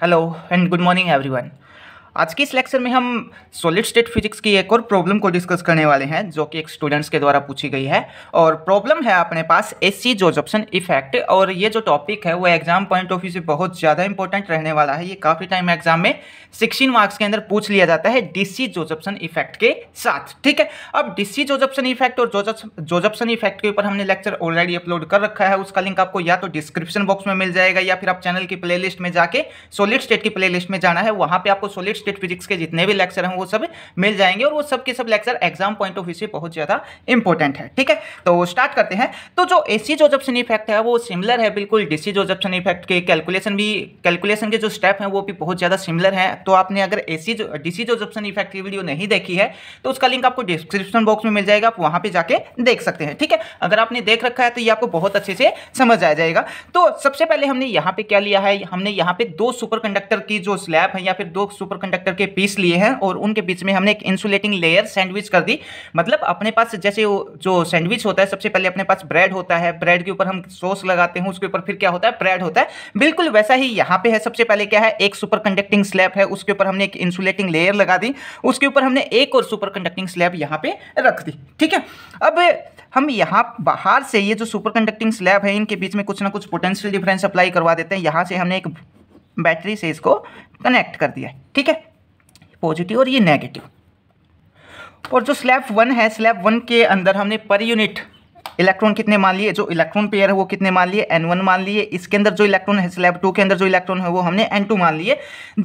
Hello and good morning everyone. आज के इस लेक्चर में हम सॉलिड स्टेट फिजिक्स की एक और प्रॉब्लम को डिस्कस करने वाले हैं जो कि एक स्टूडेंट्स के द्वारा पूछी गई है और प्रॉब्लम है अपने पास एस सी जोजॉप्सन इफेक्ट और ये जो टॉपिक है वो एग्जाम पॉइंट ऑफ व्यू से बहुत ज़्यादा इंपॉर्टेंट रहने वाला है ये काफ़ी टाइम एग्जाम में सिक्सटीन मार्क्स के अंदर पूछ लिया जाता है डी सी इफेक्ट के साथ ठीक है अब डी सी इफेक्ट और जोजॉप्सन इफेक्ट के ऊपर हमने लेक्चर ऑलरेडी अपलोड कर रखा है उसका लिंक आपको या तो डिस्क्रिप्शन बॉक्स में मिल जाएगा या फिर आप चैनल की प्ले में जाके सोलिड स्टेट की प्ले में जाना है वहाँ पे आपको सोलिड स्टेट फिजिक्स के जितने भी लेक्चर हैं वो सब मिल जाएंगे और वो सब के सब lecture exam point of view से बहुत ज़्यादा इंपॉर्टेंट है ठीक है तो स्टार्ट करते हैं तो जो ए सी जोजप्सन इफेक्ट है वो सिमिलर है बिल्कुल डी सी जोजप्सन इफेक्ट के कैलकुलेशन भी कैलकुलेशन के जो स्टेप हैं वो भी बहुत ज़्यादा सिमिलर है तो आपने अगर A C D C Josephson effect की वीडियो नहीं देखी है तो उसका लिंक आपको डिस्क्रिप्शन बॉक्स में मिल जाएगा आप वहां पर जाके देख सकते हैं ठीक है अगर आपने देख रखा है तो ये आपको बहुत अच्छे से समझ आ जाएगा तो सबसे पहले हमने यहाँ पे क्या लिया है हमने यहाँ पे दो सुपर कंडक्टर की जो स्लैब है या फिर दो सुपर कंडक्टर कंडक्टर के पीस लिए हैं और उनके बीच में हमने एक इंसुलेटिंग लेयर सैंडविच कर दी मतलब अपने पास जैसे जो सैंडविच होता है सबसे पहले अपने पास ब्रेड होता है ब्रेड के ऊपर हम सॉस लगाते हैं उसके ऊपर फिर क्या होता है ब्रेड होता है बिल्कुल वैसा ही यहाँ पे है सबसे पहले क्या है एक सुपर कंडक्टिंग स्लैब है उसके ऊपर हमने एक इंसुलेटिंग लेयर लगा दी उसके ऊपर हमने एक और सुपर कंडक्टिंग स्लैब यहाँ पे रख दी ठीक है अब हम यहाँ बाहर से ये जो सुपर कंडक्टिंग स्लैब है इनके बीच में कुछ ना कुछ पोटेंशियल डिफरेंस अप्लाई करवा देते हैं यहाँ से हमने एक बैटरी से इसको कनेक्ट कर दिया ठीक है पॉजिटिव और ये नेगेटिव और जो स्लैब वन है स्लैब वन के अंदर हमने पर यूनिट इलेक्ट्रॉन कितने मान लिए जो इलेक्ट्रॉन पेयर है वो कितने मान लिए एन वन मान लिए इसके अंदर जो इलेक्ट्रॉन है स्लैब टू के अंदर जो इलेक्ट्रॉन है वो हमने एन टू मान लिए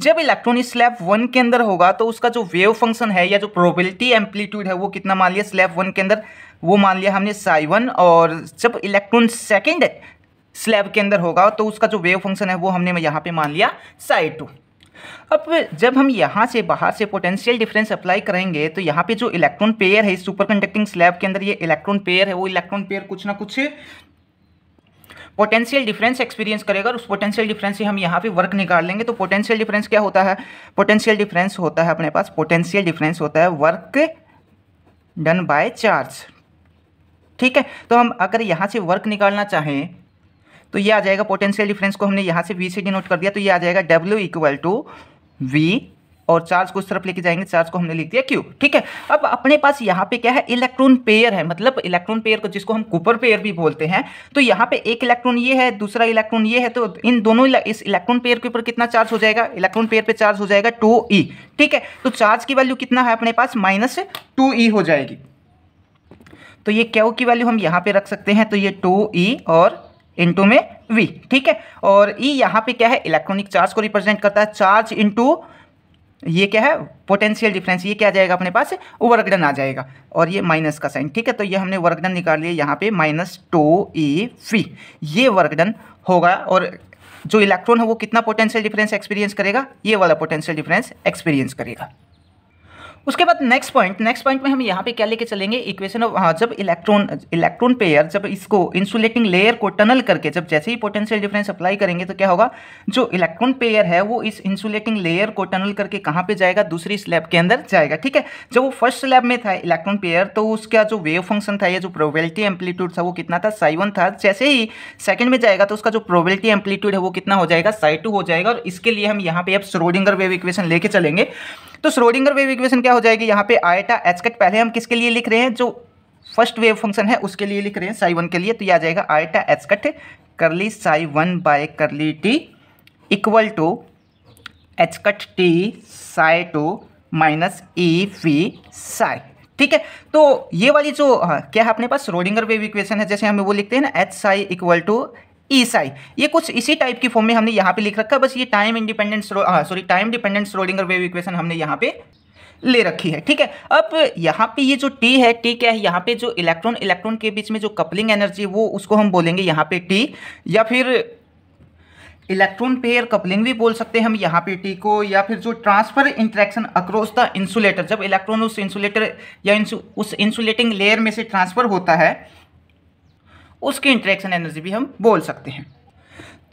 जब इलेक्ट्रॉन इस स्लैब वन के अंदर होगा तो उसका जो वेव फंक्शन है या जो प्रोबेबिलिटी एम्पलीट्यूड है वो कितना मान लिया स्लैब वन के अंदर वो मान लिया हमने साई वन और जब इलेक्ट्रॉन सेकेंड स्लैब के अंदर होगा तो उसका जो वेव फंक्शन है वो हमने यहाँ पे मान लिया साई टू अब जब हम यहाँ से बाहर से पोटेंशियल डिफरेंस अप्लाई करेंगे तो यहाँ पे जो इलेक्ट्रॉन पेयर है इस सुपर कंडक्टिंग स्लैब के अंदर ये इलेक्ट्रॉन पेयर है वो इलेक्ट्रॉन पेयर कुछ ना कुछ पोटेंशियल डिफरेंस एक्सपीरियंस करेगा और उस पोटेंशियल डिफरेंस से हम यहाँ पे वर्क निकाल लेंगे तो पोटेंशियल डिफरेंस क्या होता है पोटेंशियल डिफरेंस होता है अपने पास पोटेंशियल डिफरेंस होता है वर्क डन बाय चार्ज ठीक है तो हम अगर यहाँ से वर्क निकालना चाहें तो ये आ जाएगा पोटेंशियल डिफरेंस को हमने यहाँ से वी से डिनोट कर दिया तो ये आ जाएगा डब्ल्यू इक्वल टू वी और चार्ज को उस तरफ लेके जाएंगे चार्ज को हमने लिख दिया क्यू ठीक है अब अपने पास यहाँ पे क्या है इलेक्ट्रॉन पेयर है मतलब इलेक्ट्रॉन पेयर को जिसको हम कुपर पेयर भी बोलते हैं तो यहाँ पे एक इलेक्ट्रॉन ये है दूसरा इलेक्ट्रॉन ये है तो इन दोनों इस इलेक्ट्रॉन पेयर के ऊपर कितना चार्ज हो जाएगा इलेक्ट्रॉन पेयर पे चार्ज हो जाएगा टू ई e, ठीक है तो चार्ज की वैल्यू कितना है अपने पास माइनस टू ई हो जाएगी तो ये क्यू की वैल्यू हम यहाँ पे रख सकते हैं तो ये टू ई e और इंटू में वी ठीक है और ई e यहाँ पे क्या है इलेक्ट्रॉनिक चार्ज को रिप्रेजेंट करता है चार्ज इंटू ये क्या है पोटेंशियल डिफरेंस ये क्या आ जाएगा अपने पास वर्कडन आ जाएगा और ये माइनस का साइन ठीक है तो ये हमने वर्कडन निकाल लिया यहाँ पे माइनस टू ए फी ये वर्कडन होगा और जो इलेक्ट्रॉन है वो कितना पोटेंशियल डिफरेंस एक्सपीरियंस करेगा ये वाला पोटेंशियल डिफरेंस एक्सपीरियंस करेगा उसके बाद नेक्स्ट पॉइंट नेक्स्ट पॉइंट में हम यहाँ पे क्या लेके चलेंगे इक्वेशन ऑफ हाँ जब इलेक्ट्रॉन इलेक्ट्रॉन पेयर जब इसको इंसुलेटिंग लेयर को टनल करके जब जैसे ही पोटेंशियल डिफरेंस अप्लाई करेंगे तो क्या होगा जो इलेक्ट्रॉन पेयर है वो इस इंसुलेटिंग लेयर को टनल करके कहाँ पे जाएगा दूसरी स्लैब के अंदर जाएगा ठीक है जब वो फर्स्ट स्लैब में था इलेक्ट्रॉन पेयर तो उसका जो वेव फंक्शन था या जो प्रोबेबिलिटी एम्पलीट्यूड था वो कितना था साइवन था जैसे ही सेकंड में जाएगा तो उसका जो प्रोबेबिलिटी एम्पलीट्यूड है वो कितना हो जाएगा साई हो जाएगा और इसके लिए हम यहाँ पे अब स्रोडिंगर वेव इक्वेशन लेके चलेंगे तो स्रोडिंगर वेव इक्वेशन क्या हो जाएगी यहाँ पे आयटा एचकट पहले हम किसके लिए लिख रहे हैं जो फर्स्ट वेव फंक्शन है उसके लिए लिख रहे हैं साई वन के लिए तो यह आ जाएगा iota h cut curly psi one by curly t equal to h cut t psi two minus E phi psi ठीक है तो ये वाली जो हाँ, क्या है अपने पास रोडिंगर वेव इक्वेशन है जैसे हमें वो लिखते हैं ना एच साई इक्वल टू ईसाई ये कुछ इसी टाइप की फॉर्म में हमने यहाँ पे लिख रखा है बस ये time independent sorry time dependent Schrodinger wave equation हमने यहाँ पे ले रखी है ठीक है अब यहाँ पे ये जो टी है टी क्या है यहाँ पे जो इलेक्ट्रॉन इलेक्ट्रॉन के बीच में जो कपलिंग एनर्जी वो उसको हम बोलेंगे यहाँ पे टी या फिर इलेक्ट्रॉन पेयर कपलिंग भी बोल सकते हैं हम यहाँ पे टी को या फिर जो transfer interaction across the insulator जब इलेक्ट्रॉन उस इंसुलेटर या इंसु, उस इंसुलेटिंग लेयर में से ट्रांसफर होता है उसकी इंट्रैक्शन एनर्जी भी हम बोल सकते हैं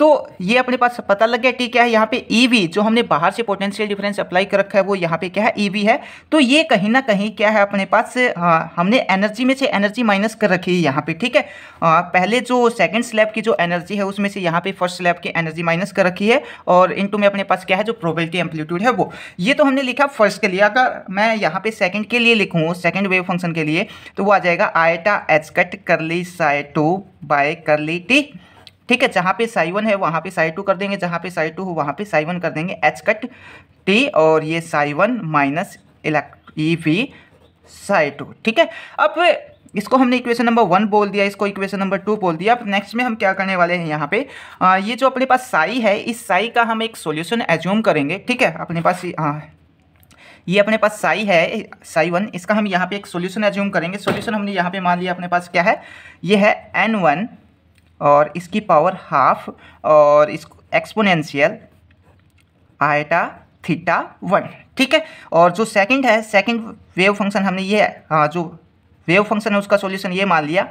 तो ये अपने पास पता लग गया कि क्या है यहाँ पे ईवी e जो हमने बाहर से पोटेंशियल डिफरेंस अप्लाई कर रखा है वो यहाँ पे क्या है ईवी e है तो ये कहीं ना कहीं क्या है अपने पास हमने एनर्जी में से एनर्जी माइनस कर रखी है यहाँ पे ठीक है आ, पहले जो सेकंड स्लैब की जो एनर्जी है उसमें से यहाँ पे फर्स्ट स्लैब की एनर्जी माइनस कर रखी है और इन में अपने पास क्या है जो प्रोबेबिलिटी एम्पलीट्यूड है वो ये तो हमने लिखा फर्स्ट के लिए अगर मैं यहाँ पे सेकेंड के लिए लिखूँ सेकेंड वेव फंक्शन के लिए तो वो आ जाएगा iota H cut curly psi two by curly t ठीक है जहाँ पे साई वन है वहाँ पे साई टू कर देंगे जहाँ पे साई टू हो वहाँ पे साई वन कर देंगे एच कट टी और ये साई वन माइनस इलेक्ट ई वी साई टू ठीक है अब इसको हमने इक्वेशन नंबर वन बोल दिया इसको इक्वेशन नंबर टू बोल दिया अब नेक्स्ट में हम क्या करने वाले हैं यहाँ पे आ, ये जो अपने पास साई है इस साई का हम एक सोल्यूशन एज्यूम करेंगे ठीक है अपने पास ये अपने पास साई है साई वन इसका हम यहाँ पे एक सॉल्यूशन एज्यूम करेंगे सॉल्यूशन हमने यहाँ पे मान लिया अपने पास क्या है ये है एन वन और इसकी पावर हाफ और इस एक्सपोनेंशियल आयटा थीटा वन ठीक है और जो सेकंड है सेकंड वेव फंक्शन हमने ये हाँ जो वेव फंक्शन है उसका सॉल्यूशन ये मान लिया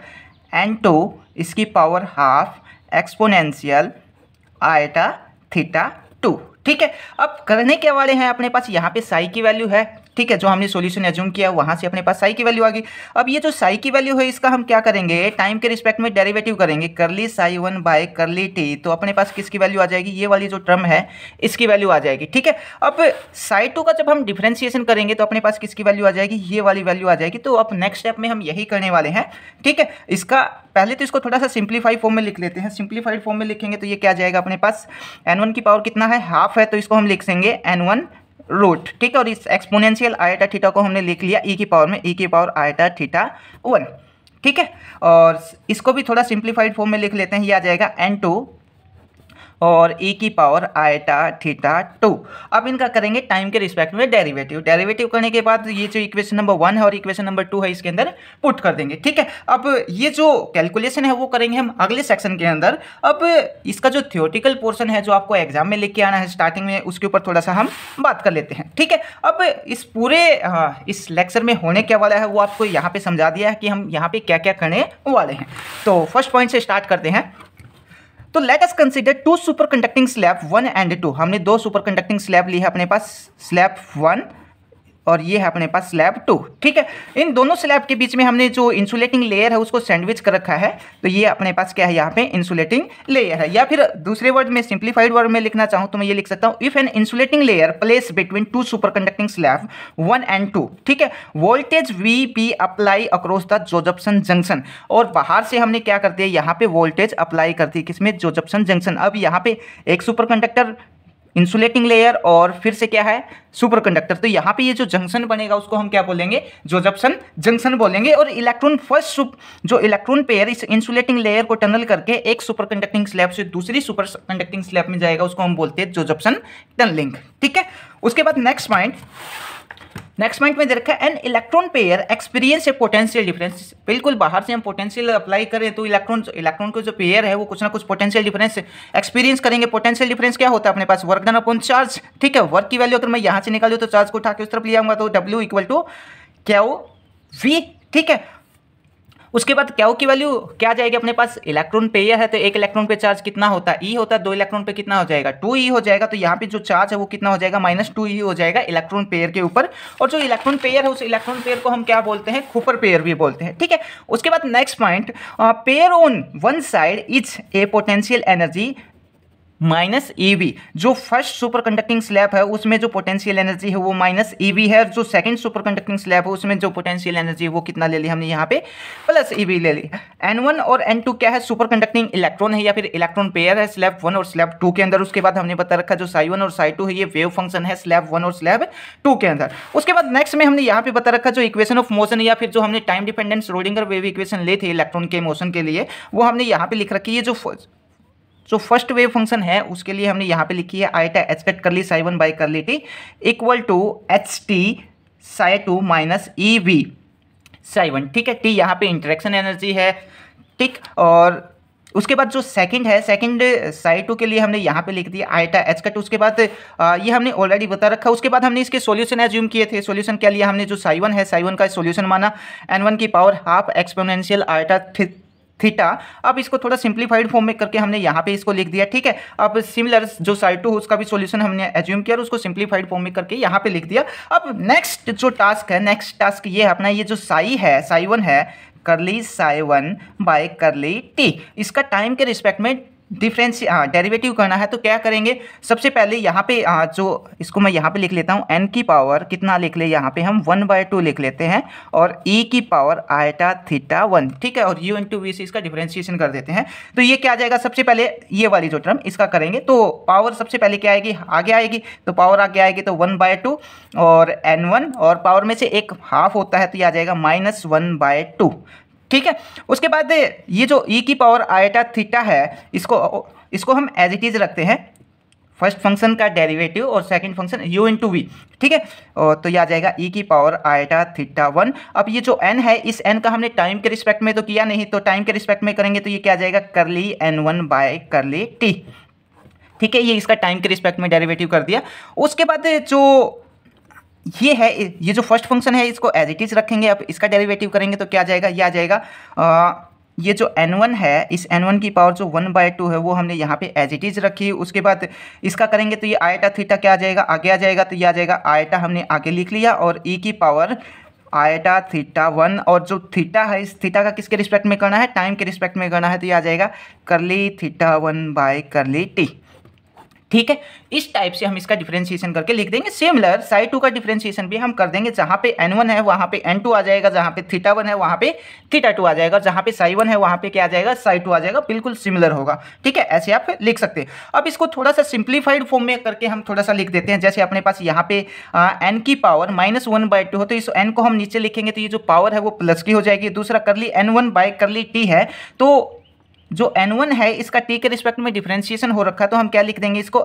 एन टू तो इसकी power half exponential iota theta two ठीक है अब करने के वाले हैं अपने पास यहाँ पे साई की वैल्यू है ठीक है जो हमने सोल्यूशन एज्यूम किया वहां से अपने पास साई की वैल्यू आ गई अब ये जो साई की वैल्यू है इसका हम क्या करेंगे टाइम के रिस्पेक्ट में डेरिवेटिव करेंगे curly psi one by curly t तो अपने पास किसकी वैल्यू आ जाएगी ये वाली जो टर्म है इसकी वैल्यू आ जाएगी ठीक है अब साई टू का जब हम डिफ्रेंशिएशन करेंगे तो अपने पास किसकी वैल्यू आ जाएगी ये वाली वैल्यू आ जाएगी तो अब नेक्स्ट स्टेप में हम यही करने वाले हैं ठीक है इसका पहले तो इसको थोड़ा सा सिंप्लीफाइड फॉर्म में लिख लेते हैं सिंप्लीफाइड फॉर्म में लिखेंगे तो ये क्या जाएगा अपने पास एन वन की पावर कितना है हाफ है तो इसको हम लिख सेंगे एन वन रूट ठीक है और इस एक्सपोनेंशियल आयटा थीटा को हमने लिख लिया ई e की पावर में ई e की पावर आयटा थीटा वन ठीक है और इसको भी थोड़ा सिंप्लीफाइड फॉर्म में लिख लेते हैं ये आ जाएगा एन टू और e की पावर आयटा थीटा टू अब इनका करेंगे टाइम के रिस्पेक्ट में डेरिवेटिव डेरिवेटिव करने के बाद ये जो इक्वेशन नंबर वन है और इक्वेशन नंबर टू है इसके अंदर पुट कर देंगे ठीक है अब ये जो कैलकुलेशन है वो करेंगे हम अगले सेक्शन के अंदर अब इसका जो थियोटिकल पोर्सन है जो आपको एग्जाम में लेके आना है स्टार्टिंग में उसके ऊपर थोड़ा सा हम बात कर लेते हैं ठीक है अब इस पूरे इस लेक्चर में होने क्या वाला है वो आपको यहाँ पर समझा दिया है कि हम यहाँ पे क्या क्या करने वाले हैं तो फर्स्ट पॉइंट से स्टार्ट करते हैं तो let's consider two super conducting slab one and two हमने दो सुपर कंडक्टिंग स्लैब ली है अपने पास स्लैब वन और ये है अपने पास स्लैब टू ठीक है इन दोनों स्लैब के बीच में हमने जो इंसुलेटिंग लेयर है उसको सैंडविच कर रखा है तो ये अपने पास क्या है यहाँ पे इंसुलेटिंग लेयर है या फिर दूसरे वर्ड में सिंप्लीफाइड वर्ड में लिखना चाहूँ तो मैं ये लिख सकता हूँ if an insulating layer place between two super conducting slab one and two ठीक है voltage V be applied across the Josephson junction और बाहर से हमने क्या कर दिया यहाँ पे वोल्टेज अप्लाई करती है किसमें जोजप्सन जंक्शन अब यहाँ पे एक सुपर कंडक्टर इंसुलेटिंग लेयर और फिर से क्या है सुपर कंडक्टर तो यहाँ पे ये जो जंक्शन बनेगा उसको हम क्या बोलेंगे जोजप्सन जंक्शन बोलेंगे और इलेक्ट्रॉन फर्स्ट जो इलेक्ट्रॉन पेयर इस इंसुलेटिंग लेयर को टनल करके एक सुपर कंडक्टिंग स्लैब से दूसरी सुपर कंडक्टिंग स्लैब में जाएगा उसको हम बोलते हैं जोजप्सन टनलिंग ठीक है उसके बाद नेक्स्ट पॉइंट नेक्स्ट पॉइंट में दे रखा है an electron pair experience a potential difference बिल्कुल बाहर से हम पोटेंशियल अप्लाई करें तो इलेक्ट्रॉन इलेक्ट्रॉन का जो पेयर है वो कुछ ना कुछ पोटेंशियल डिफरेंस एक्सपीरियंस करेंगे पोटेंशियल डिफरेंस क्या होता है अपने पास वर्क डन अपॉन चार्ज ठीक है वर्क की वैल्यू अगर मैं यहाँ से निकालू तो चार्ज को उठा के उस तरफ ले आऊंगा तो डब्ल्यू इक्वल टू क्या वी ठीक है उसके बाद क्या की वैल्यू क्या जाएगी अपने पास इलेक्ट्रॉन पेयर है तो एक इलेक्ट्रॉन पे चार्ज कितना होता है e ई होता है दो इलेक्ट्रॉन पे कितना हो जाएगा टू ई e हो जाएगा तो यहाँ पे जो चार्ज है वो कितना हो जाएगा माइनस टू ई हो जाएगा इलेक्ट्रॉन पेयर के ऊपर और जो इलेक्ट्रॉन पेयर है उस इलेक्ट्रॉन पेयर को हम क्या बोलते हैं खुपर पेयर भी बोलते हैं ठीक है उसके बाद next point pair on one side is a potential energy minus e e जो फर्स्ट सुपर कंडक्टिंग स्लैब है उसमें जो पोटेंशियल एनर्जी है वो माइनस ई e है जो सेकंड सुपर कंडक्टिंग स्लैब है उसमें जो पोटेंशियल एनर्जी है वो कितना ले ली हमने यहाँ पे प्लस ई e ले ली एन वन और एन टू क्या है सुपर कंडक्टिंग इलेक्ट्रॉन है या फिर इलेक्ट्रॉन पेयर है स्लैब वन और स्लैब टू के अंदर उसके बाद हमने बता रखा जो साई वन और साई टू है ये वेव फंक्शन है स्लैब वन और स्लैब टू के अंदर उसके बाद नेक्स्ट में हमने यहाँ पे बता रखा जो इक्वेशन ऑफ मोशन या फिर जो हमने टाइम डिपेंडेंस रोडिंग वेव इक्वेशन ले थे इलेक्ट्रॉन के मोशन के लिए वो हमने यहाँ पे लिख रखी है जो जो फर्स्ट वेव फंक्शन है उसके लिए हमने यहाँ पे लिखी है आईटा एक्सपेक्ट कर curly Sai one by curly t equal to h t psi two minus e V psi one ठीक है टी यहाँ पे इंटरेक्शन एनर्जी है ठीक और उसके बाद जो सेकंड है सेकंड साई टू के लिए हमने यहाँ पे लिख दिया आईटा एच कट उसके बाद आ, ये हमने ऑलरेडी बता रखा उसके बाद हमने इसके सॉल्यूशन एज्यूम किए थे सॉल्यूशन क्या लिया हमने जो साई वन है साई वन का सॉल्यूशन माना एन वन की power half exponential iota theta अब इसको थोड़ा सिंप्लीफाइड फॉर्म में करके हमने यहाँ पे इसको लिख दिया ठीक है अब सिमिलर जो साइड टू उसका भी सोल्यूशन हमने एज्यूम किया और उसको सिंप्लीफाइड फॉर्म में करके यहाँ पे लिख दिया अब नेक्स्ट जो टास्क है नेक्स्ट टास्क ये है अपना ये जो साई है साई वन है curly psi one by curly t इसका टाइम के रिस्पेक्ट में डिफ्रेंसी डेरिवेटिव हाँ, करना है तो क्या करेंगे सबसे पहले यहाँ पे आ, हाँ, जो इसको मैं यहाँ पे लिख लेता हूँ एन की पावर कितना लिख ले यहाँ पे हम वन बाय टू लिख लेते हैं और ई e की पावर आयटा थीटा वन ठीक है और यू इन टू वी से इसका डिफ्रेंशिएशन कर देते हैं तो ये क्या आ जाएगा सबसे पहले ये वाली जो टर्म इसका करेंगे तो पावर सबसे पहले क्या आएगी आगे आएगी तो पावर आगे आएगी तो वन बाय टू और एन वन और पावर में से एक हाफ होता है तो ये आ जाएगा माइनस वन बाय टू ठीक है उसके बाद ये जो ई e की पावर आयटा थीटा है इसको इसको हम एज इट इज़ रखते हैं फर्स्ट फंक्शन का डेरिवेटिव और second function u into v ठीक है तो यह आ जाएगा ई e की पावर आयटा थीटा वन अब ये जो एन है इस एन का हमने टाइम के रिस्पेक्ट में तो किया नहीं तो टाइम के रिस्पेक्ट में करेंगे तो ये क्या आ जाएगा curly n one by curly t ठीक है ये इसका टाइम के रिस्पेक्ट में डेरिवेटिव कर दिया उसके बाद जो ये है ये जो फर्स्ट फंक्शन है इसको एज इट इज़ रखेंगे अब इसका डेरिवेटिव करेंगे तो क्या जाएगा ये आ जाएगा आ, ये जो n1 है इस n1 की पावर जो वन बाय टू है वो हमने यहाँ पे एज इट इज़ रखी उसके बाद इसका करेंगे तो ये आयटा थीटा क्या आ जाएगा आगे आ जाएगा तो ये आ जाएगा आयटा हमने आगे लिख लिया और e की पावर आयटा थीटा वन और जो थीटा है इस थीटा का किसके रिस्पेक्ट में करना है टाइम के रिस्पेक्ट में करना है तो ये आ जाएगा curly theta one by curly t ठीक है इस टाइप से हम इसका डिफ्रेंशिएशन करके लिख देंगे सिमिलर साई टू का डिफ्रेंशिएशन भी हम कर देंगे जहाँ पे एन वन है वहाँ पे एन टू आ जाएगा जहाँ पे थीटा वन है वहाँ पे थीटा टू आ जाएगा जहाँ पे साई वन है वहाँ पे क्या आ जाएगा साई टू आ जाएगा बिल्कुल सिमिलर होगा ठीक है ऐसे आप लिख सकते हैं अब इसको थोड़ा सा सिंप्लीफाइड फॉर्म में करके हम थोड़ा सा लिख देते हैं जैसे अपने पास यहाँ पे एन की power minus one by two हो तो इस एन को हम नीचे लिखेंगे तो ये जो पावर है वो प्लस की हो जाएगी दूसरा कर ली एन वन बाय कर ली टी है तो जो एन वन है इसका टी के रिस्पेक्ट में डिफ्रेंशिएशन हो रखा है तो हम क्या लिख देंगे इसको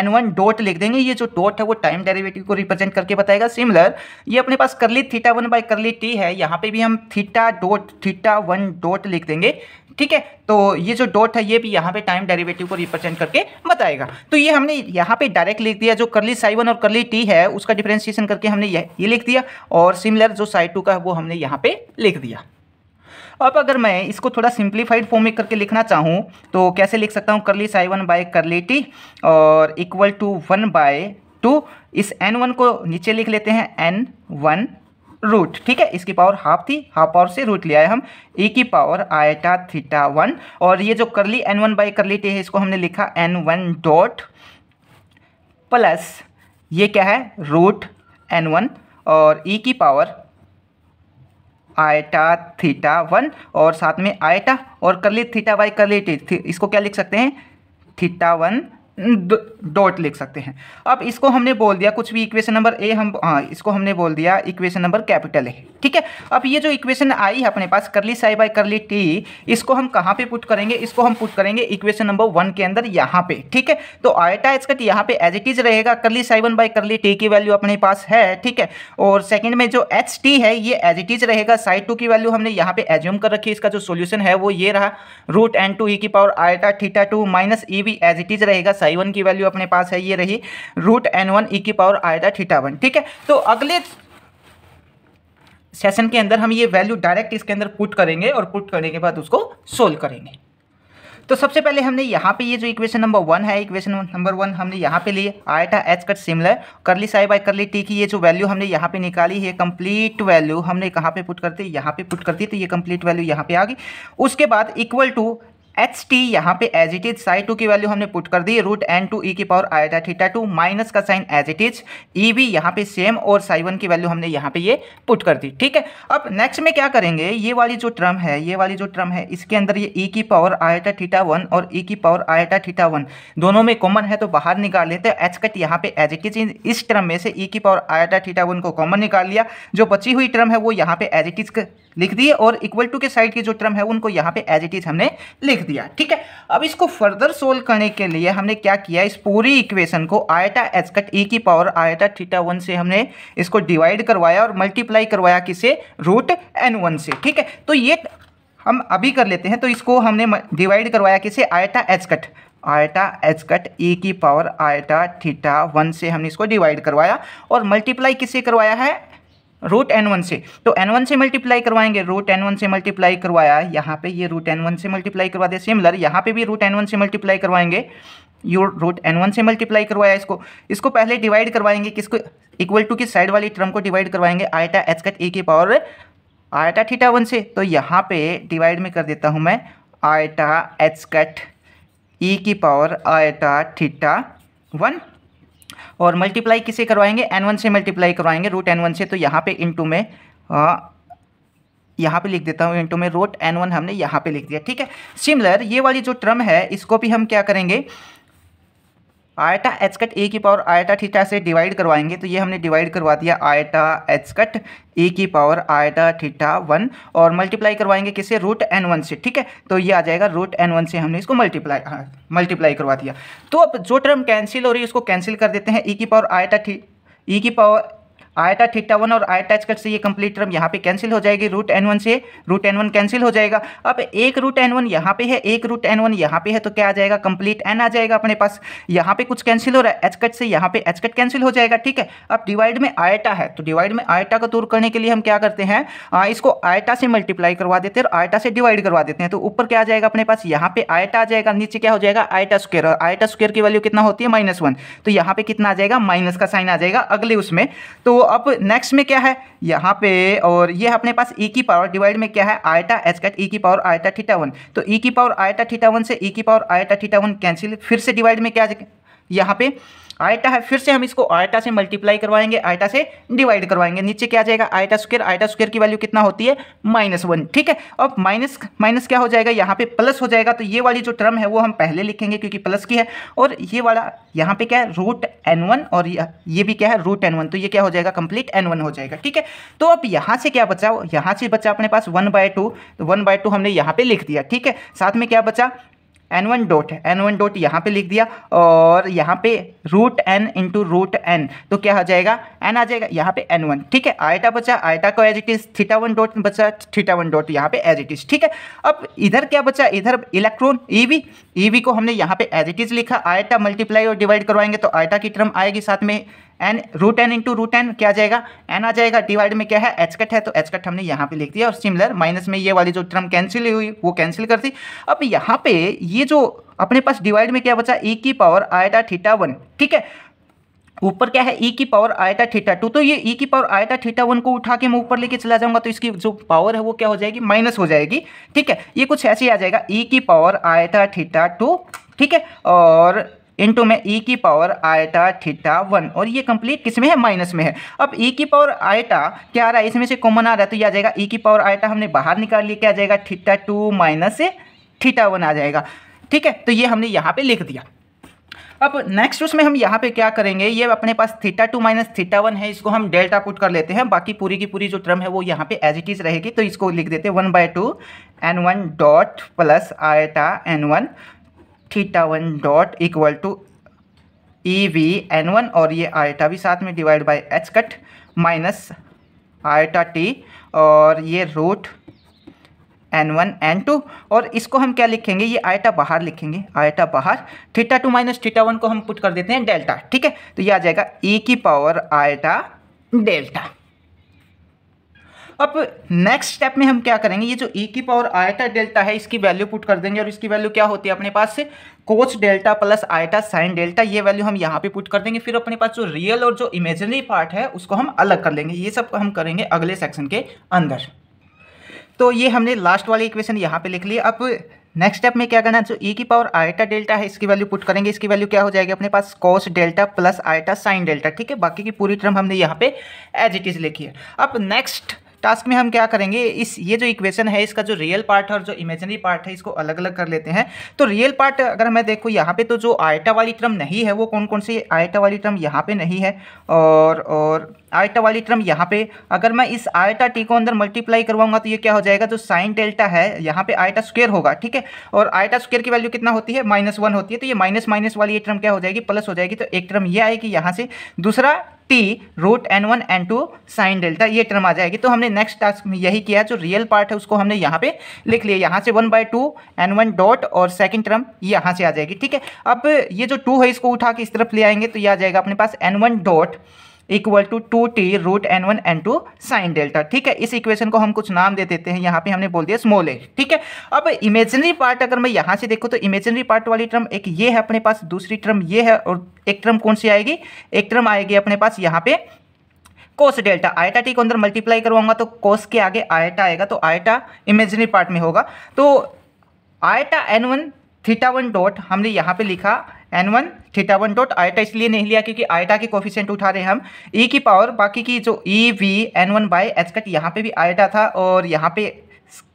एन वन डॉट लिख देंगे ये जो डॉट है वो टाइम डेरिवेटिव को रिप्रेजेंट करके बताएगा सिमिलर ये अपने पास curly theta one by curly t है यहाँ पे भी हम theta dot theta one dot लिख देंगे ठीक है तो ये जो डॉट है ये भी यहाँ पे टाइम डेरिवेटिव को रिप्रेजेंट करके बताएगा तो ये हमने यहाँ पे डायरेक्ट लिख दिया जो करली वन और करली टी है उसका डिफ्रेंशिएशन करके हमने ये ये लिख दिया और सिमिलर जो साई टू का है वो हमने यहाँ पे लिख दिया अब अगर मैं इसको थोड़ा सिंप्लीफाइड फॉर्म में करके लिखना चाहूँ तो कैसे लिख सकता हूँ curly psi one by curly t और equal to one by two इस एन वन को नीचे लिख लेते हैं एन वन रूट ठीक है इसकी पावर हाफ थी हाफ पावर से रूट लिया है हम ई e की पावर आयटा थीटा वन और ये जो curly n one by curly t है इसको हमने लिखा एन वन डॉट प्लस ये क्या है रूट एन वन और ई e की पावर आयटा थीटा वन और साथ में आयटा और कर थीटा बाई कर थी, इसको क्या लिख सकते हैं थीटा वन डॉट लिख सकते हैं अब इसको हमने बोल दिया कुछ भी इक्वेशन नंबर ए हम हाँ इसको हमने बोल दिया इक्वेशन नंबर कैपिटल ए ठीक है अब ये जो इक्वेशन आई है अपने पास करली साई बाई करली टी इसको हम कहाँ पे पुट करेंगे इसको हम पुट करेंगे इक्वेशन नंबर वन के अंदर यहाँ पे ठीक है तो आयटा इसकट यहाँ पे एज इट इज रहेगा curly psi one by curly T की वैल्यू अपने पास है ठीक है और सेकेंड में जो एच टी है ये एज इट इज रहेगा साई टू की वैल्यू हमने यहाँ पे एज्यूम कर रखी इसका जो सोल्यूशन है वो ये रहा रूट एन टू ई की power iota theta two minus e भी एज इट इज रहेगा साई वन की वैल्यू अपने पास है ये रही रूट एन वन ई की पावर आयदा थीटा वन ठीक है तो अगले सेशन के अंदर हम ये वैल्यू डायरेक्ट इसके अंदर पुट करेंगे और पुट करने के बाद उसको सोल्व करेंगे तो सबसे पहले हमने यहाँ पे ये जो इक्वेशन नंबर वन है इक्वेशन नंबर वन हमने यहाँ पे लिए आयटा एच कट सिमिलर करली साई बाई करली टी की ये जो वैल्यू हमने यहाँ पे निकाली है कंप्लीट वैल्यू हमने कहाँ पे पुट करते यहाँ पे पुट करती तो ये कंप्लीट वैल्यू यहाँ पे आ गई उसके बाद इक्वल टू एच टी यहाँ पे as it is psi two की वैल्यू हमने पुट कर दी रूट एन टू ई की power iota theta two minus का sign as it is e भी यहाँ पे सेम और साई वन की वैल्यू हमने यहाँ पे ये पुट कर दी ठीक है अब नेक्स्ट में क्या करेंगे ये वाली जो ट्रम है ये वाली जो ट्रम है इसके अंदर ये ई e की पावर आयटा थीटा वन और ई e की पावर आयटा थीटा वन दोनों में कॉमन है तो बाहर निकाल लेते हैं एच कट यहाँ पे एज इट इज इस ट्रम में से ई e की पावर आयाटा थीटा वन को कॉमन निकाल लिया जो बची हुई ट्रम है वो यहाँ पे एज इट इज लिख दिए और इक्वल टू के साइड के जो टर्म है उनको यहाँ पे एज इट इज हमने लिख दिया ठीक है अब इसको फर्दर सोल्व करने के लिए हमने क्या किया इस पूरी इक्वेशन को आयटा एच कट ई की पावर आयटा थीटा वन से हमने इसको डिवाइड करवाया और मल्टीप्लाई करवाया किसे रूट एन वन से ठीक है तो ये हम अभी कर लेते हैं तो इसको हमने डिवाइड करवाया किसे iota H cut iota H cut e की पावर आयटा थीटा वन से हमने इसको डिवाइड करवाया और मल्टीप्लाई किससे करवाया है रूट एन वन से तो एन वन से मल्टीप्लाई करवाएंगे रूट एन वन से मल्टीप्लाई करवाया यहाँ पे ये रूट एन वन से मल्टीप्लाई करवा दे सिमिलर यहाँ पे भी रूट एन वन से मल्टीप्लाई करवाएंगे यू रूट एन वन से मल्टीप्लाई करवाया इसको इसको पहले डिवाइड करवाएंगे किसको इक्वल टू की साइड वाली टर्म को डिवाइड करवाएंगे आयटा एच कट ए की पावर आयटा थीटा वन से तो यहाँ पे डिवाइड में कर देता हूँ मैं आयटा एच कट ई की पावर आयटा थीटा वन और मल्टीप्लाई किसे करवाएंगे एन वन से मल्टीप्लाई करवाएंगे रूट एन वन से तो यहाँ पे इंटू में आ, यहाँ पे लिख देता हूँ इंटू में रूट एन वन हमने यहाँ पे लिख दिया ठीक है सिमिलर ये वाली जो ट्रम है इसको भी हम क्या करेंगे आयटा एच कट ए की पावर आयटा थीटा से डिवाइड करवाएंगे तो ये हमने डिवाइड करवा दिया आयटा एच कट ए की पावर आयटा थीटा वन और मल्टीप्लाई करवाएंगे किसे रूट एन वन से ठीक है तो ये आ जाएगा रूट एन वन से हमने इसको मल्टीप्लाई हाँ, मल्टीप्लाई करवा दिया तो अब जो टर्म कैंसिल हो रही है उसको कैंसिल कर देते हैं ई e की पावर आयटा थी ई e की पावर आयटा थीटा वन और आयटा एच कट से ये कंप्लीट टर्म यहाँ पे कैंसिल हो जाएगी रूट एन वन से रूट एन वन कैंसिल हो जाएगा अब एक रूट एन वन यहाँ पे है एक रूट एन वन यहाँ पे है तो क्या आ जाएगा कंप्लीट एन आ जाएगा अपने पास यहाँ पे कुछ कैंसिल हो रहा है एच कट से यहाँ पे एच कट कैंसिल हो जाएगा ठीक है अब डिवाइड में आयटा है तो डिवाइड में आयटा को दूर करने के लिए हम क्या करते हैं इसको आयटा से मल्टीप्लाई करवा देते हैं और आयटा से डिवाइड करवा देते हैं तो ऊपर क्या आ जाएगा अपने पास यहाँ पे आयटा आ जाएगा नीचे क्या हो जाएगा आयटा स्क्वेयर और आयटा स्क्वेयर की वैल्यू कितना होती है माइनस वन तो यहाँ पे कितना आ जाएगा माइनस का साइन आ जाएगा अगले उसमें तो अब नेक्स्ट में क्या है यहाँ पे और ये अपने पास ई e की पावर डिवाइड में क्या है आयटा एच कैट ई की पावर आयटा थीटा वन तो ई e की पावर आयटा थीटा वन से ई e की power iota theta one cancel फिर से डिवाइड में क्या यहाँ पे आयटा है फिर से हम इसको आयटा से मल्टीप्लाई करवाएंगे आयटा से डिवाइड करवाएंगे नीचे क्या जाएगा आयटा स्क्वेयर आयटा स्क्र की वैल्यू कितना होती है माइनस वन ठीक है अब माइनस माइनस क्या हो जाएगा यहाँ पे प्लस हो जाएगा तो ये वाली जो टर्म है वो हम पहले लिखेंगे क्योंकि प्लस की है और ये वाला यहाँ पे क्या है रूट एन वन और ये भी क्या है रूट एन वन तो ये क्या हो जाएगा कंप्लीट एन वन हो जाएगा ठीक है तो अब यहाँ से क्या बचा यहाँ से बचा अपने पास वन बाय टू तो वन बाय टू हमने यहाँ पे लिख दिया ठीक है साथ में क्या बचा n one dot n one dot यहाँ पे लिख दिया और यहाँ पे root n into root n तो क्या आ जाएगा एन आ जाएगा यहाँ पे एन वन ठीक है आयटा बचा आयटा को as it is theta one dot बचा थीटा वन डॉट यहाँ पे एज इट इज ठीक है अब इधर क्या बचा इधर इलेक्ट्रॉन ई ईवी को हमने यहाँ पे एज इट इज लिखा आयटा मल्टीप्लाई और डिवाइड करवाएंगे तो आयटा की टर्म आएगी साथ में n root n into root n क्या जाएगा एन आ जाएगा डिवाइड में क्या है एच कट है तो एच कट हमने यहाँ पे लिख दिया और सिमिलर माइनस में ये वाली जो टर्म कैंसिल हुई वो कैंसिल कर दी अब यहाँ पे ये जो अपने पास डिवाइड में क्या बचा ई e की पावर आयटा थीटा वन ठीक है ऊपर क्या है ई e की पावर आयता थीटा टू तो ये ई e की पावर आयता थीटा वन को उठा के मैं ऊपर लेके चला जाऊंगा तो इसकी जो पावर है वो क्या हो जाएगी माइनस हो जाएगी ठीक है ये कुछ ऐसे ही आ जाएगा ई e की पावर आयता थीटा टू ठीक है और इंटू में ई की पावर आयता थीटा वन और ये कंप्लीट किसमें है माइनस में है अब ई की पावर आयटा क्या आ रहा है इसमें से कॉमन आ रहा है तो ये आ जाएगा ई की पावर आयटा हमने बाहर निकाल लिया क्या आ जाएगा theta two minus theta one आ जाएगा ठीक है तो ये हमने यहाँ पे लिख दिया अब नेक्स्ट उसमें हम यहाँ पे क्या करेंगे ये अपने पास theta two minus theta one है इसको हम डेल्टा पुट कर लेते हैं बाकी पूरी की पूरी जो टर्म है वो यहाँ पे एज इट इज़ रहेगी तो इसको लिख देते हैं one by two N one dot plus iota n one theta one dot equal to E V n one और ये आयटा भी साथ में divide by H cut minus iota t और ये root N one N two और इसको हम क्या लिखेंगे ये आयटा बाहर लिखेंगे आयटा बाहर theta two minus theta one को हम पुट कर देते हैं डेल्टा ठीक है तो ये आ जाएगा ई e की पावर आयटा डेल्टा अब नेक्स्ट स्टेप में हम क्या करेंगे ये जो ई e की पावर आयटा डेल्टा है इसकी वैल्यू पुट कर देंगे और इसकी वैल्यू क्या होती है अपने पास से cos delta plus iota sine delta ये वैल्यू हम यहाँ पे पुट कर देंगे फिर अपने पास जो रियल और जो इमेजनरी पार्ट है उसको हम अलग कर लेंगे ये सब हम करेंगे अगले सेक्शन के अंदर तो ये हमने लास्ट वाली इक्वेशन यहाँ पे लिख ली अब नेक्स्ट स्टेप में क्या करना जो ई e की पावर आयटा डेल्टा है इसकी वैल्यू पुट करेंगे इसकी वैल्यू क्या हो जाएगी अपने पास cos delta plus iota sine delta ठीक है बाकी की पूरी टर्म हमने यहाँ पे एज इट इज़ लिखी है अब नेक्स्ट टास्क में हम क्या करेंगे इस ये जो इक्वेशन है इसका जो रियल पार्ट है और जो इमेजनरी पार्ट है इसको अलग अलग कर लेते हैं तो रियल पार्ट अगर मैं देखो यहाँ पे तो जो आयटा वाली ट्रम नहीं है वो कौन कौन सी आयटा वाली ट्रम यहाँ पे नहीं है और और आयटा वाली ट्रम यहाँ पे अगर मैं इस आयटा टी को अंदर मल्टीप्लाई करवाऊंगा तो ये क्या हो जाएगा जो साइन डेल्टा है यहाँ पे आयटा स्क्वेयर होगा ठीक है और आयटा स्क्वेयर की वैल्यू कितना होती है माइनस वन होती है तो ये माइनस माइनस वाली ये ट्रम क्या हो जाएगी प्लस हो जाएगी तो एक ट्रम ये आएगी यहाँ से दूसरा t root N one N two sine delta ये टर्म आ जाएगी तो हमने नेक्स्ट टास्क में यही किया जो रियल पार्ट है उसको हमने यहाँ पे लिख लिया यहाँ से one by two N one dot और सेकेंड टर्म यहाँ से आ जाएगी ठीक है अब ये जो टू है इसको उठा के इस तरफ ले आएंगे तो ये आ जाएगा अपने पास N one dot equal to two T root N one N two sine delta ठीक है इस इक्वेशन को हम कुछ नाम दे देते हैं यहाँ पे हमने बोल दिया स्मॉल ए ठीक है अब इमेजनरी पार्ट अगर मैं यहाँ से देखूँ तो इमेजनरी पार्ट वाली टर्म एक ये है अपने पास दूसरी टर्म ये है और एक टर्म कौन सी आएगी एक टर्म आएगी अपने पास यहाँ पे कोस डेल्टा आयटा टी को अंदर मल्टीप्लाई करवाऊंगा तो कोस के आगे आयटा आएगा तो आयटा इमेजनरी पार्ट में होगा तो iota n one theta one dot हमने यहाँ पे लिखा n one theta one dot iota इसलिए नहीं लिया क्योंकि आयटा के कोफिशेंट उठा रहे हैं हम ई e की पावर बाकी की जो e V n one by H cut यहाँ पे भी आयटा था और यहाँ पे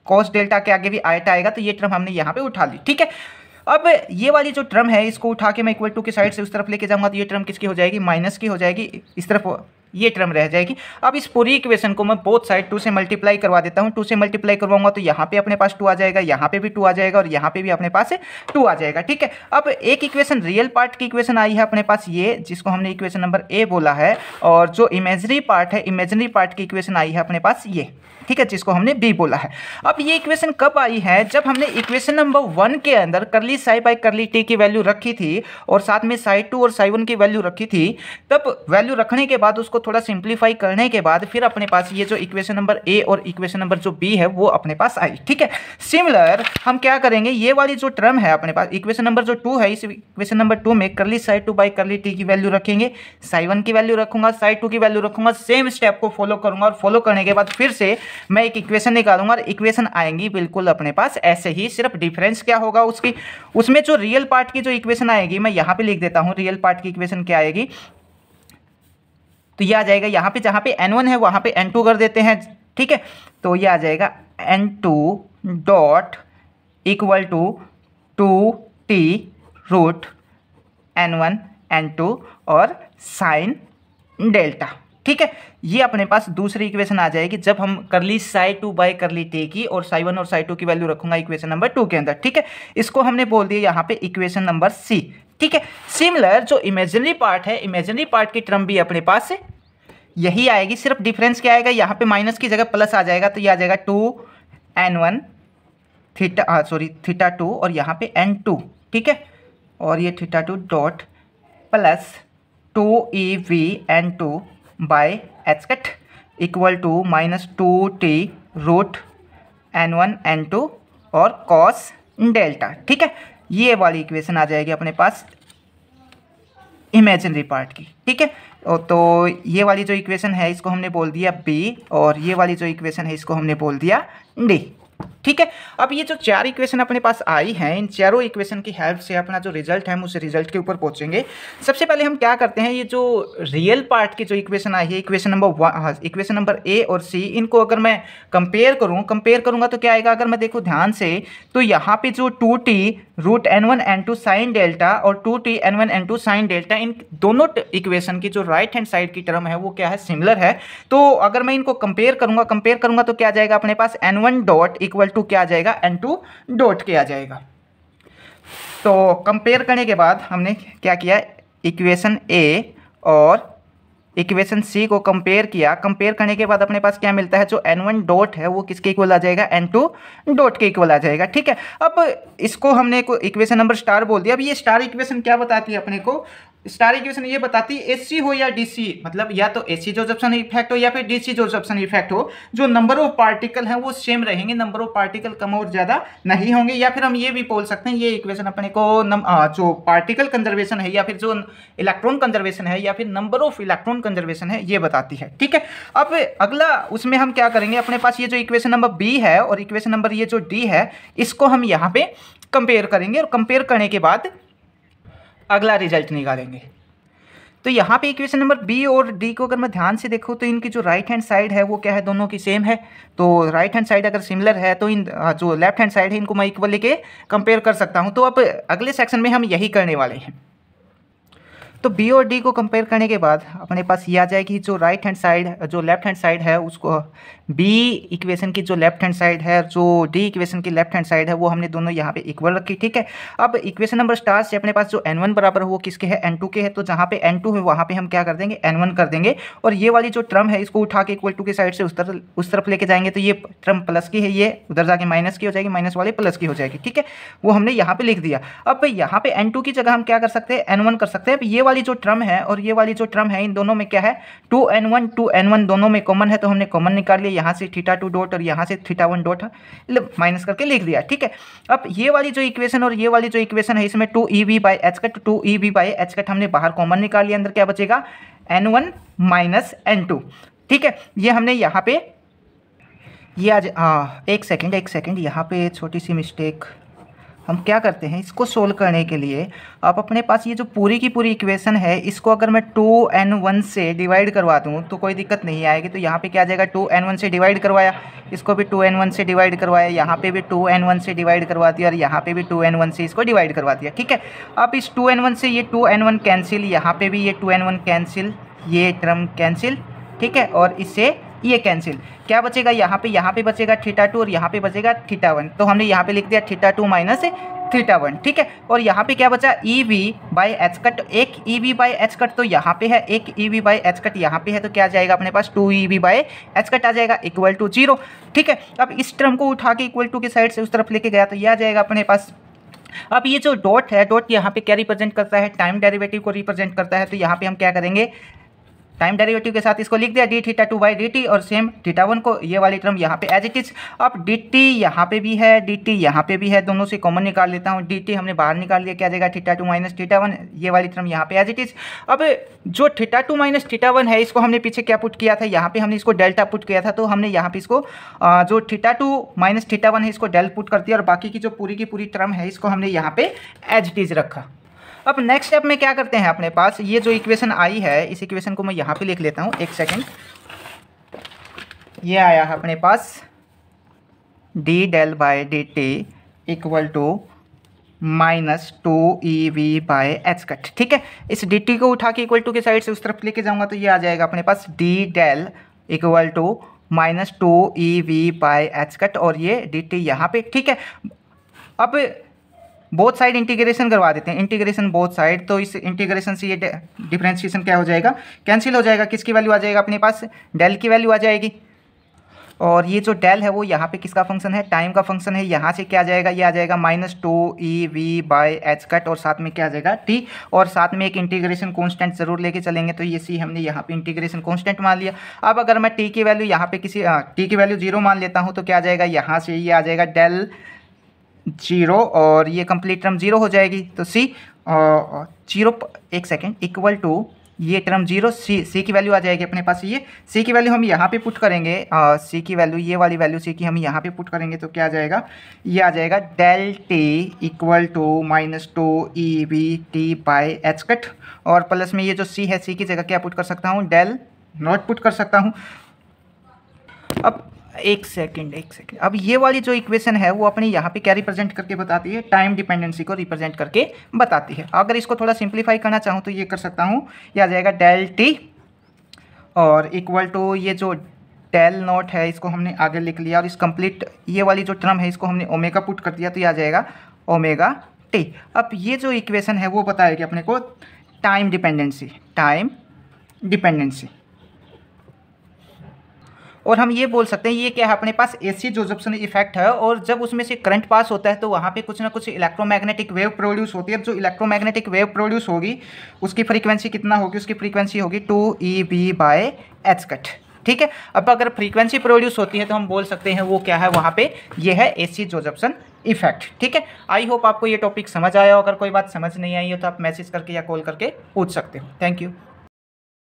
कॉस डेल्टा के आगे भी आयटा आएगा तो ये ट्रम हमने यहाँ पे उठा ली ठीक है अब ये वाली जो ट्रम है इसको उठा के मैं इक्वल टू के साइड से उस तरफ लेके जाऊंगा तो ये ट्रम किसकी हो जाएगी माइनस की हो जाएगी इस तरफ ये टर्म रह जाएगी अब इस पूरी इक्वेशन को मैं बोथ साइड टू से मल्टीप्लाई करवा देता हूँ टू से मल्टीप्लाई करवाऊंगा तो यहाँ पे अपने पास टू आ जाएगा यहाँ पे भी टू आ जाएगा और यहाँ पे भी अपने पास टू आ जाएगा ठीक है अब एक इक्वेशन रियल पार्ट की इक्वेशन आई है अपने पास ये जिसको हमने इक्वेशन नंबर ए बोला है और जो इमेजनरी पार्ट है इमेजनरी पार्ट की इक्वेशन आई है अपने पास ये ठीक है जिसको हमने बी बोला है अब ये इक्वेशन कब आई है जब हमने इक्वेशन नंबर वन के अंदर curly psi by curly T की वैल्यू रखी थी और साथ में साई टू और साई वन की वैल्यू रखी थी तब वैल्यू रखने के बाद उसको थोड़ा सिंप्लीफाई करने के बाद फिर अपने पास ये जो इक्वेशन नंबर ए और इक्वेशन नंबर जो बी है वो अपने पास आई ठीक है सिमिलर हम क्या करेंगे ये वाली जो टर्म है अपने पास इक्वेशन नंबर जो टू है इस इक्वेशन नंबर टू में curly psi two by curly T की वैल्यू रखेंगे साई वन की वैल्यू रखूंगा साइड टू की वैल्यू रखूंगा सेम स्टेप को फॉलो करूंगा और फॉलो करने के बाद फिर से मैं एक इक्वेशन निकालूंगा और इक्वेशन आएंगी बिल्कुल अपने पास ऐसे ही सिर्फ डिफरेंस क्या होगा उसकी उसमें जो रियल पार्ट की जो इक्वेशन आएगी मैं यहाँ पर लिख देता हूँ रियल पार्ट की इक्वेशन क्या आएगी तो ये आ जाएगा यहाँ पे जहाँ पे एन वन है वहाँ पे एन टू कर देते हैं ठीक है तो ये आ जाएगा N two dot equal to two T root N one N two और साइन डेल्टा ठीक है ये अपने पास दूसरी इक्वेशन आ जाएगी जब हम curly psi two by ली टे की और साई वन और साई टू की वैल्यू रखूंगा इक्वेशन नंबर टू के अंदर ठीक है इसको हमने बोल दिया यहाँ पे इक्वेशन नंबर सी ठीक है सिमिलर जो इमेजनरी पार्ट है इमेजनरी पार्ट की टर्म भी अपने पास यही आएगी सिर्फ डिफरेंस क्या आएगा यहाँ पे माइनस की जगह प्लस आ जाएगा तो ये आ जाएगा two N one theta sorry theta two और यहाँ पे एन टू ठीक है और ये theta two dot plus two E V N two by H cut equal to minus two T root N one N two और cos delta ठीक है ये वाली इक्वेशन आ जाएगी अपने पास इमेजनरी पार्ट की ठीक है तो ये वाली जो इक्वेशन है इसको हमने बोल दिया बी और ये वाली जो इक्वेशन है इसको हमने बोल दिया डी ठीक है अब ये जो चार इक्वेशन अपने पास आई हैं इन चारों इक्वेशन की हेल्प से अपना जो रिजल्ट है हम उस रिजल्ट के ऊपर पहुंचेंगे सबसे पहले हम क्या करते हैं ये जो रियल पार्ट की जो इक्वेशन आई है equation number one equation number A और सी इनको अगर मैं कंपेयर करूँ कंपेयर करूंगा तो क्या आएगा अगर मैं देखूँ ध्यान से तो यहाँ पर जो two T root N one N two sine delta और two T N one N two sine delta इन दोनों इक्वेशन की जो राइट हैंड साइड की टर्म है वो क्या है सिमिलर है तो अगर मैं इनको कंपेयर करूंगा कंपेयर करूंगा तो क्या जाएगा अपने पास N one dot equal to क्या आ जाएगा एन टू डॉट के आ जाएगा तो कंपेयर करने के बाद हमने क्या किया इक्वेशन ए और इक्वेशन सी को कंपेयर किया कंपेयर करने के बाद अपने पास क्या मिलता है जो एन वन डॉट है वो किसके इक्वल आ जाएगा एन टू डॉट के इक्वल आ जाएगा ठीक है अब इसको हमने इक्वेशन नंबर स्टार बोल दिया अब ये स्टार इक्वेशन क्या बताती है अपने को स्टार इक्वेशन ये बताती है एसी हो या डीसी मतलब या तो एसी जोसेप्सन इफेक्ट हो या फिर डीसी जोसेप्सन इफेक्ट हो जो नंबर ऑफ पार्टिकल हैं वो सेम रहेंगे नंबर ऑफ पार्टिकल कम और ज़्यादा नहीं होंगे या फिर हम ये भी बोल सकते हैं ये इक्वेशन अपने को नम, आ, जो पार्टिकल कंजर्वेशन है या फिर जो इलेक्ट्रॉन कंजर्वेशन है या फिर नंबर ऑफ इलेक्ट्रॉन कंजर्वेशन है ये बताती है ठीक है अब अगला उसमें हम क्या करेंगे अपने पास ये जो इक्वेशन नंबर बी है और इक्वेशन नंबर ये जो डी है इसको हम यहाँ पे कंपेयर करेंगे और कंपेयर करने के बाद अगला रिजल्ट निकालेंगे तो यहाँ पे इक्वेशन नंबर बी और डी को अगर मैं ध्यान से देखूँ तो इनकी जो राइट हैंड साइड है वो क्या है दोनों की सेम है तो राइट हैंड साइड अगर सिमिलर है तो इन जो लेफ्ट हैंड साइड है इनको मैं इक्वल लेके कंपेयर कर सकता हूँ तो अब अगले सेक्शन में हम यही करने वाले हैं तो बी और डी को कंपेयर करने के बाद अपने पास ये आ जाए कि जो राइट हैंड साइड जो लेफ्ट हैंड साइड है उसको बी इक्वेशन की जो लेफ्ट हैंड साइड है जो डी इक्वेशन की लेफ्ट हैंड साइड है वो हमने दोनों यहाँ पे इक्वल रखी ठीक है अब इक्वेशन नंबर स्टार से अपने पास जो एन वन बराबर वो किसके है एन टू के है तो जहाँ पे एन टू है वहाँ पे हम क्या कर देंगे एन वन कर देंगे और ये वाली जो ट्रम है इसको उठा के इक्वल टू के साइड से उस तरफ उस तरफ लेके जाएंगे तो ये ट्रम प्लस की है ये उधर जाके माइनस की हो जाएगी माइनस वाली प्लस की हो जाएगी ठीक है वो हमने यहाँ पे लिख दिया अब यहाँ पे एन की जगह हम क्या कर सकते हैं एन कर सकते हैं अब ये वाली जो ट्रम है और ये वाली जो ट्रम है इन दोनों में क्या है two N one two N one दोनों में कॉमन है तो हमने कॉमन निकाल लिया यहाँ से थीटा टू डॉट और यहाँ से थीटा वन डॉट माइनस करके लिख दिया ठीक है अब ये वाली जो इक्वेशन और ये वाली जो इक्वेशन है इसमें two E V by H cut two E V by H cut हमने बाहर कॉमन निकाल लिया अंदर क्या बचेगा N one minus N two ठीक है ये हमने यहाँ पे ये आज आ, हाँ, एक सेकेंड एक सेकेंड यहाँ पे छोटी सी मिस्टेक हम क्या करते हैं इसको सोल्व करने के लिए आप अपने पास ये जो पूरी की पूरी इक्वेशन है इसको अगर मैं टू एन वन से डिवाइड करवा दूँ तो कोई दिक्कत नहीं आएगी तो यहाँ पे क्या आ जाएगा टू एन वन से डिवाइड करवाया इसको भी टू एन वन से डिवाइड करवाया यहाँ पे भी टू एन वन से डिवाइड करवा दिया और यहाँ पे भी टू एन वन से इसको डिवाइड करवा दिया ठीक है अब इस टू एन वन से ये टू एन वन कैंसिल यहाँ पे भी ये टू एन वन कैंसिल ये टर्म कैंसिल ठीक है और इसे ये कैंसिल क्या बचेगा यहाँ पे यहाँ पे बचेगा थीटा टू और यहाँ पे बचेगा थीटा वन तो हमने यहाँ पे लिख दिया theta two minus theta one ठीक है और यहाँ पे क्या बचा E V by H cut एक E V by H cut तो यहाँ पे है एक E V by H cut यहाँ पे है तो क्या जाएगा अपने पास two E V by H cut आ जाएगा इक्वल टू जीरो ठीक है अब इस टर्म को उठा के इक्वल टू के साइड से उस तरफ लेके गया तो यह आ जाएगा अपने पास अब ये जो डॉट है डॉट यहाँ पे क्या रिप्रेजेंट करता है टाइम डेरिवेटिव को रिप्रेजेंट करता है तो यहाँ पे हम क्या करेंगे टाइम डेरिवेटिव के साथ इसको लिख दिया D theta two by D T और सेम थीटा वन को ये वाली टर्म यहाँ पे एज इट इज अब डी टी यहाँ पे भी है डी टी यहाँ पे भी है दोनों से कॉमन निकाल लेता हूँ डी टी हमने बाहर निकाल लिया क्या जाएगा theta two minus theta one ये वाली टर्म यहाँ पे एज इट इज अब जो theta two minus theta one है इसको हमने पीछे क्या पुट किया था यहाँ पे हमने इसको डेल्टा पुट किया था तो हमने यहाँ पे इसको जो theta two minus theta one है इसको डेल्ट पुट कर दिया और बाकी की जो पूरी की पूरी टर्म है इसको हमने यहाँ पे एज इट इज रखा अब नेक्स्ट स्टेप में क्या करते हैं अपने पास ये जो इक्वेशन आई है इस इक्वेशन को मैं यहाँ पे लिख लेता हूँ एक सेकेंड ये आया है अपने पास D del by D T equal to minus two E V by H cut ठीक है इस डी टी को उठा के इक्वल टू के साइड से उस तरफ लेके जाऊंगा तो ये आ जाएगा अपने पास D del equal to minus two E V by H cut और ये डी टी यहाँ पे ठीक है अब बोथ साइड इंटीग्रेशन करवा देते हैं इंटीग्रेशन बोथ साइड तो इस इंटीग्रेशन से ये डिफ्रेंशिएशन क्या हो जाएगा कैंसिल हो जाएगा किसकी वैल्यू आ जाएगा अपने पास डेल की वैल्यू आ जाएगी और ये जो डेल है वो यहाँ पे किसका फंक्शन है टाइम का फंक्शन है यहाँ से क्या जाएगा ये आ जाएगा minus two E V by H cut और साथ में क्या आ जाएगा टी और साथ में एक इंटीग्रेशन कांस्टेंट जरूर लेके चलेंगे तो ये सी हमने यहाँ पे इंटीग्रेशन कांस्टेंट मान लिया अब अगर मैं टी की वैल्यू यहाँ पे किसी टी की वैल्यू जीरो मान लेता हूँ तो क्या आ जाएगा यहाँ से ये आ जाएगा डेल जीरो और ये कंप्लीट टर्म जीरो हो जाएगी तो सी जीरो एक सेकेंड इक्वल टू ये टर्म जीरो सी सी की वैल्यू आ जाएगी अपने पास ये सी की वैल्यू हम यहाँ पे पुट करेंगे आ, सी की वैल्यू ये वाली वैल्यू सी की हम यहाँ पे पुट करेंगे तो क्या आ जाएगा ये आ जाएगा del T equal to minus two E B T by H cut और प्लस में ये जो सी है सी की जगह क्या पुट कर सकता हूँ डेल नॉट पुट कर सकता हूँ अब एक सेकंड एक सेकंड अब ये वाली जो इक्वेशन है वो अपने यहाँ पे क्या रिप्रेजेंट करके बताती है टाइम डिपेंडेंसी को रिप्रेजेंट करके बताती है अगर इसको थोड़ा सिंप्लीफाई करना चाहूँ तो ये कर सकता हूँ ये आ जाएगा डेल टी और इक्वल टू ये जो डेल नॉट है इसको हमने आगे लिख लिया और इस कंप्लीट ये वाली जो टर्म है इसको हमने ओमेगा पुट कर दिया तो ये आ जाएगा ओमेगा टी अब ये जो इक्वेशन है वो बताएगी अपने को टाइम डिपेंडेंसी टाइम डिपेंडेंसी और हम ये बोल सकते हैं ये क्या है अपने पास एसी जोजप्सन इफेक्ट है और जब उसमें से करंट पास होता है तो वहाँ पे कुछ ना कुछ इलेक्ट्रोमैग्नेटिक वेव प्रोड्यूस होती है जो इलेक्ट्रोमैग्नेटिक वेव प्रोड्यूस होगी उसकी फ्रीक्वेंसी कितना होगी उसकी फ्रीक्वेंसी होगी two E B by H cut ठीक है अब अगर फ्रीक्वेंसी प्रोड्यूस होती है तो हम बोल सकते हैं वो क्या है वहाँ पर यह है सी जोजप्सन इफेक्ट ठीक है आई होप आपको ये टॉपिक समझ आया हो अगर कोई बात समझ नहीं आई हो तो आप मैसेज करके या कॉल करके पूछ सकते हो थैंक यू